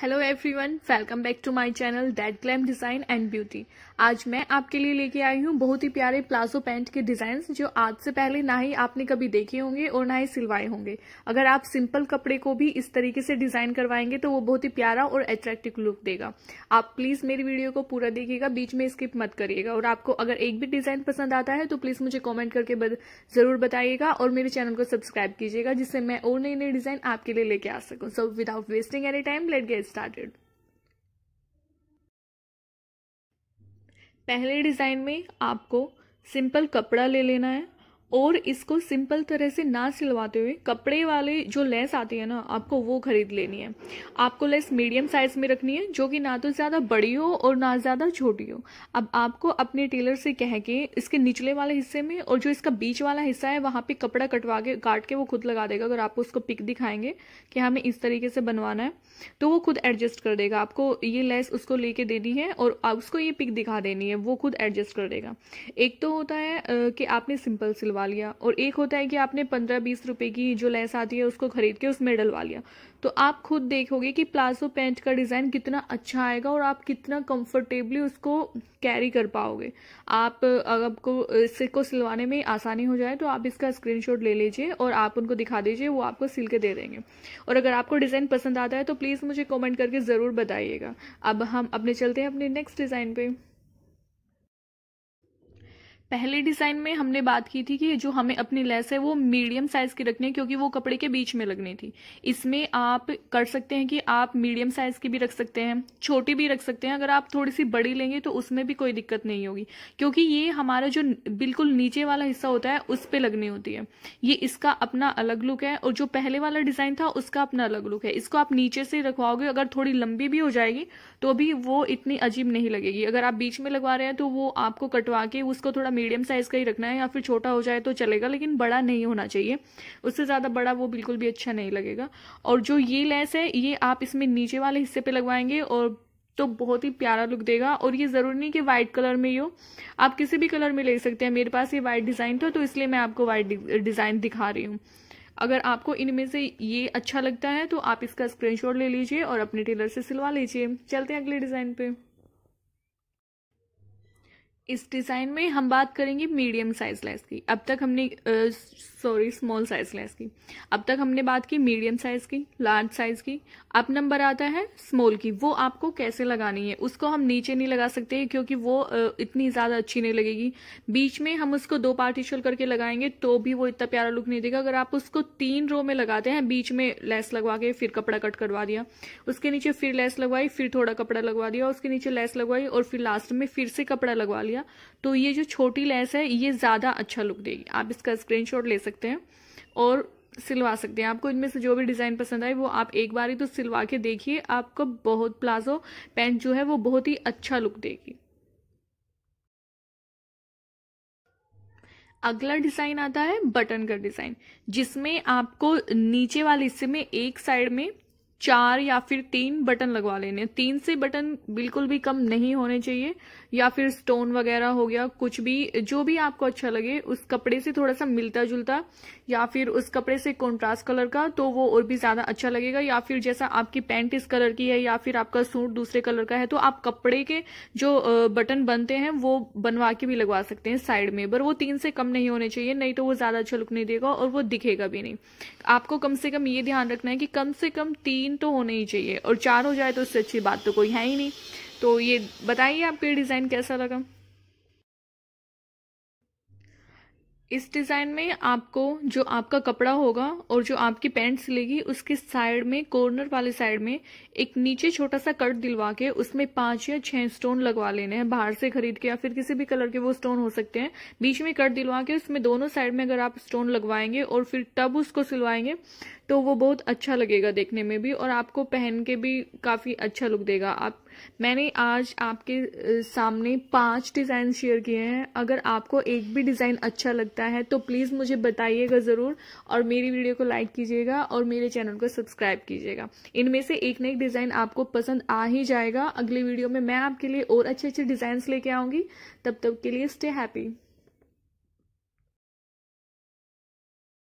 Hello everyone welcome back to my channel dead glam design and beauty आज मैं आपके लिए लेके आई हूँ बहुत ही प्यारे प्लाजो पैंट के डिज़ाइन जो आज से पहले ना ही आपने कभी देखे होंगे और ना ही सिलवाए होंगे अगर आप सिंपल कपड़े को भी इस तरीके से डिज़ाइन करवाएंगे तो वो बहुत ही प्यारा और अट्रैक्टिव लुक देगा आप प्लीज़ मेरी वीडियो को पूरा देखिएगा बीच में स्किप मत करिएगा और आपको अगर एक भी डिज़ाइन पसंद आता है तो प्लीज़ मुझे कॉमेंट करके बद, जरूर बताइएगा और मेरे चैनल को सब्सक्राइब कीजिएगा जिससे मैं और नई नई डिज़ाइन आपके लिए लेके आ सकूँ so without wasting any time let get get started. पहले डिज़ाइन में आपको सिंपल कपड़ा ले लेना है और इसको सिंपल तरह से ना सिलवाते हुए कपड़े वाले जो लेस आती है ना आपको वो खरीद लेनी है आपको लेस मीडियम साइज में रखनी है जो कि ना तो ज़्यादा बड़ी हो और ना ज़्यादा छोटी हो अब आपको अपने टेलर से कह के इसके निचले वाले हिस्से में और जो इसका बीच वाला हिस्सा है वहां पे कपड़ा कटवा के काट के वो खुद लगा देगा अगर आपको उसको पिक दिखाएंगे कि हमें इस तरीके से बनवाना है तो वो खुद एडजस्ट कर देगा आपको ये लेस उसको लेके देनी है और उसको ये पिक दिखा देनी है वो खुद एडजस्ट कर देगा एक तो होता है कि आपने सिंपल सिलवा डलवा लिया और एक होता है कि आपने पंद्रह बीस रुपए की जो लेस आती है उसको खरीद के उसमें डलवा लिया तो आप खुद देखोगे कि प्लाजो पैंट का डिज़ाइन कितना अच्छा आएगा और आप कितना कंफर्टेबली उसको कैरी कर पाओगे आप अगर आपको इसको सिलवाने में आसानी हो जाए तो आप इसका स्क्रीनशॉट ले लीजिए और आप उनको दिखा दीजिए वो आपको सिल के दे देंगे और अगर आपको डिज़ाइन पसंद आता है तो प्लीज़ मुझे कॉमेंट करके ज़रूर बताइएगा अब हम अपने चलते हैं अपने नेक्स्ट डिज़ाइन पर पहले डिजाइन में हमने बात की थी कि जो हमें अपनी लेस है वो मीडियम साइज की रखनी है क्योंकि वो कपड़े के बीच में लगनी थी इसमें आप कर सकते हैं कि आप मीडियम साइज की भी रख सकते हैं छोटी भी रख सकते हैं अगर आप थोड़ी सी बड़ी लेंगे तो उसमें भी कोई दिक्कत नहीं होगी क्योंकि ये हमारा जो बिल्कुल नीचे वाला हिस्सा होता है उस पर लगनी होती है ये इसका अपना अलग लुक है और जो पहले वाला डिजाइन था उसका अपना अलग लुक है इसको आप नीचे से रखवाओगे अगर थोड़ी लंबी भी हो जाएगी तो भी वो इतनी अजीब नहीं लगेगी अगर आप बीच में लगवा रहे हैं तो वो आपको कटवा के उसको थोड़ा मीडियम साइज़ का ही रखना है या फिर छोटा हो जाए तो चलेगा लेकिन बड़ा नहीं होना चाहिए उससे ज़्यादा बड़ा वो बिल्कुल भी अच्छा नहीं लगेगा और जो ये लेस है ये आप इसमें नीचे वाले हिस्से पर लगवाएंगे और तो बहुत ही प्यारा लुक देगा और ये ज़रूरी नहीं कि व्हाइट कलर में ही हो आप किसी भी कलर में ले सकते हैं मेरे पास ये व्हाइट डिज़ाइन था तो इसलिए मैं आपको वाइट डिज़ाइन दिखा रही हूँ अगर आपको इनमें से ये अच्छा लगता है तो आप इसका स्क्रीनशॉट ले लीजिए और अपने टेलर से सिलवा लीजिए चलते हैं अगले डिज़ाइन पे इस डिज़ाइन में हम बात करेंगे मीडियम साइज लेस की अब तक हमने सॉरी स्मॉल साइज ग्लास की अब तक हमने बात की मीडियम साइज की लार्ज साइज की अब नंबर आता है स्मॉल की वो आपको कैसे लगानी है उसको हम नीचे नहीं लगा सकते क्योंकि वो इतनी ज्यादा अच्छी नहीं लगेगी बीच में हम उसको दो पार्टीशन करके लगाएंगे तो भी वो इतना प्यारा लुक नहीं देगा अगर आप उसको तीन रो में लगाते हैं बीच में लेस लगवा के फिर कपड़ा कट करवा दिया उसके नीचे फिर लेस लगवाई फिर थोड़ा कपड़ा लगवा दिया उसके नीचे लेस लगवाई और फिर लास्ट में फिर से कपड़ा लगवा लिया तो ये जो छोटी लेस है ये ज्यादा अच्छा लुक देगी आप इसका स्क्रीन ले सकते सकते हैं और सिलवा सकते हैं आपको इनमें से जो भी डिज़ाइन पसंद आए वो आप एक बार ही तो सिलवा के देखिए आपको बहुत प्लाजो पैंट जो है वो बहुत ही अच्छा लुक देगी अगला डिज़ाइन आता है बटन का डिज़ाइन जिसमें आपको नीचे वाले हिस्से में एक साइड में चार या फिर तीन बटन लगवा लेने तीन से बटन बिल्कुल भी कम नहीं होने चाहिए या फिर स्टोन वगैरह हो गया कुछ भी जो भी आपको अच्छा लगे उस कपड़े से थोड़ा सा मिलता जुलता या फिर उस कपड़े से कॉन्ट्रास्ट कलर का तो वो और भी ज्यादा अच्छा लगेगा या फिर जैसा आपकी पैंट इस कलर की है या फिर आपका सूट दूसरे कलर का है तो आप कपड़े के जो बटन बनते हैं वो बनवा के भी लगवा सकते हैं साइड में पर वो तीन से कम नहीं होने चाहिए नहीं तो वो ज्यादा अच्छा लुक नहीं देगा और वो दिखेगा भी नहीं आपको कम से कम ये ध्यान रखना है कि कम से कम तीन तीन तो होने ही चाहिए और चार हो जाए तो उससे अच्छी बात तो कोई है ही नहीं तो ये बताइए आपको ये डिज़ाइन कैसा लगा इस डिज़ाइन में आपको जो आपका कपड़ा होगा और जो आपकी पैंट सिलेगी उसके साइड में कॉर्नर वाले साइड में एक नीचे छोटा सा कट दिलवा के उसमें पांच या छह स्टोन लगवा लेने हैं बाहर से खरीद के या फिर किसी भी कलर के वो स्टोन हो सकते हैं बीच में कट दिलवा के उसमें दोनों साइड में अगर आप स्टोन लगवाएंगे और फिर तब उसको सिलवाएंगे तो वो बहुत अच्छा लगेगा देखने में भी और आपको पहन के भी काफ़ी अच्छा लुक देगा आप मैंने आज आपके सामने पांच डिज़ाइन शेयर किए हैं अगर आपको एक भी डिज़ाइन अच्छा लगता है तो प्लीज़ मुझे बताइएगा ज़रूर और मेरी वीडियो को लाइक कीजिएगा और मेरे चैनल को सब्सक्राइब कीजिएगा इनमें से एक न एक डिज़ाइन आपको पसंद आ ही जाएगा अगली वीडियो में मैं आपके लिए और अच्छे अच्छे डिजाइन लेके आऊँगी तब तक के लिए स्टे हैप्पी